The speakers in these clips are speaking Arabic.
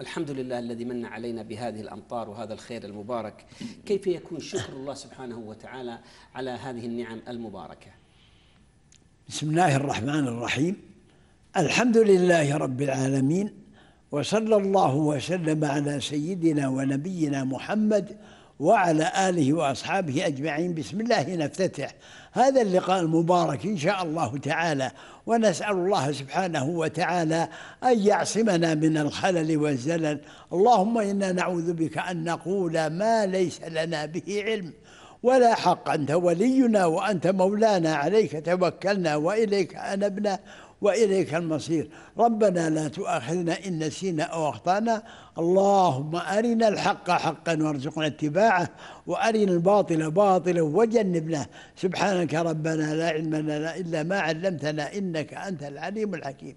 الحمد لله الذي من علينا بهذه الأمطار وهذا الخير المبارك كيف يكون شكر الله سبحانه وتعالى على هذه النعم المباركة بسم الله الرحمن الرحيم الحمد لله رب العالمين وصلى الله وسلم على سيدنا ونبينا محمد وعلى آله وأصحابه أجمعين بسم الله نفتتح هذا اللقاء المبارك إن شاء الله تعالى ونسأل الله سبحانه وتعالى أن يعصمنا من الخلل والزلل اللهم إنا نعوذ بك أن نقول ما ليس لنا به علم ولا حق أنت ولينا وأنت مولانا عليك توكلنا وإليك أنبنا وإليك المصير ربنا لا تؤاخذنا إن نسينا أو أخطأنا اللهم أرنا الحق حقا وارزقنا اتباعه وأرنا الباطل باطلا وجنبنا سبحانك ربنا لا علم لنا إلا ما علمتنا إنك أنت العليم الحكيم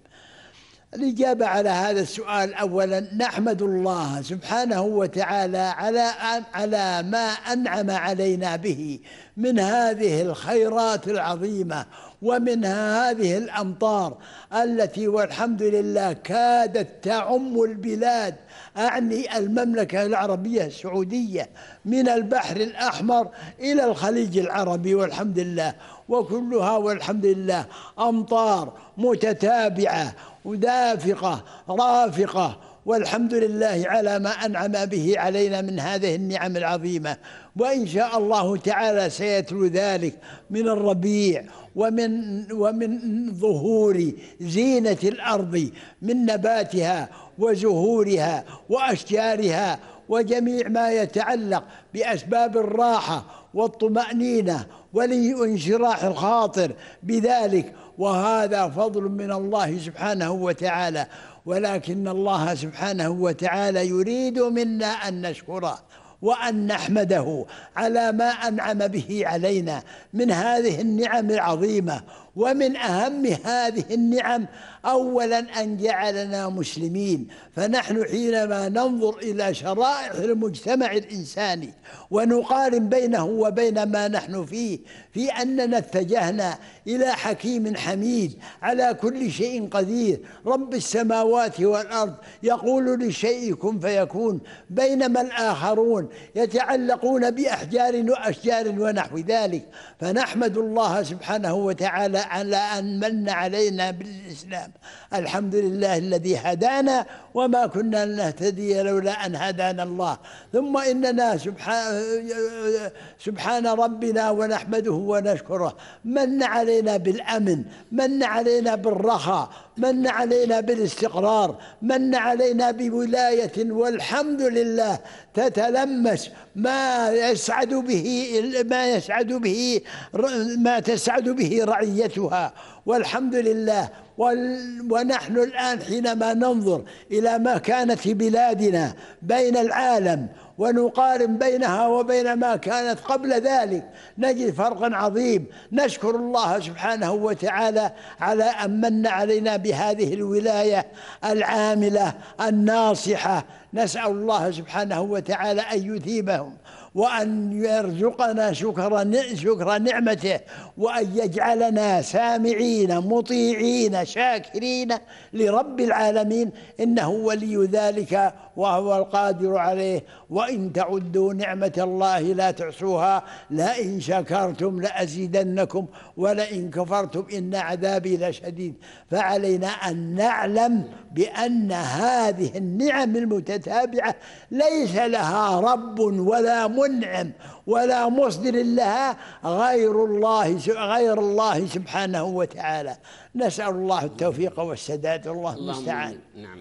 الإجابة على هذا السؤال أولا نحمد الله سبحانه وتعالى على على ما أنعم علينا به من هذه الخيرات العظيمة ومن هذه الأمطار التي والحمد لله كادت تعم البلاد أعني المملكة العربية السعودية من البحر الأحمر إلى الخليج العربي والحمد لله وكلها والحمد لله أمطار متتابعة ودافقة رافقة والحمد لله على ما أنعم به علينا من هذه النعم العظيمة وإن شاء الله تعالى سيتلو ذلك من الربيع ومن ومن ظهور زينة الأرض من نباتها وزهورها وأشجارها وجميع ما يتعلق بأسباب الراحة والطمأنينة ولي انشراح الخاطر بذلك وهذا فضل من الله سبحانه وتعالى ولكن الله سبحانه وتعالى يريد منا أن نشكره وأن نحمده على ما أنعم به علينا من هذه النعم العظيمة ومن أهم هذه النعم أولا أن جعلنا مسلمين فنحن حينما ننظر إلى شرائح المجتمع الإنساني ونقارن بينه وبين ما نحن فيه في أننا اتجهنا إلى حكيم حميد على كل شيء قدير رب السماوات والأرض يقول لشيء كن فيكون بينما الآخرون يتعلقون بأحجار وأشجار ونحو ذلك فنحمد الله سبحانه وتعالى على أن من علينا بالإسلام الحمد لله الذي هدانا وما كنا لنهتدي لولا أن هدانا الله ثم إننا سبحان, سبحان ربنا ونحمده ونشكره من علينا بالأمن من علينا بالرخاء من علينا بالاستقرار من علينا بولاية والحمد لله تتلمس ما يسعد به ما يسعد به ما تسعد به رعيتها والحمد لله ونحن الآن حينما ننظر إلى ما كانت في بلادنا بين العالم ونقارن بينها وبين ما كانت قبل ذلك نجد فرقا عظيم نشكر الله سبحانه وتعالى على أن من علينا بهذه الولاية العاملة الناصحة نسأل الله سبحانه وتعالى أن يثيبهم وأن يرزقنا شكر شكر نعمته وأن يجعلنا سامعين مطيعين شاكرين لرب العالمين إنه ولي ذلك وهو القادر عليه وإن تعدوا نعمة الله لا تحصوها لئن شكرتم لأزيدنكم ولئن كفرتم إن عذابي لشديد فعلينا أن نعلم بأن هذه النعم المتتابعة ليس لها رب ولا ملك منعم ولا مصدر لها غير الله غير الله سبحانه وتعالى نسأل الله التوفيق والسداد والله المستعان نعم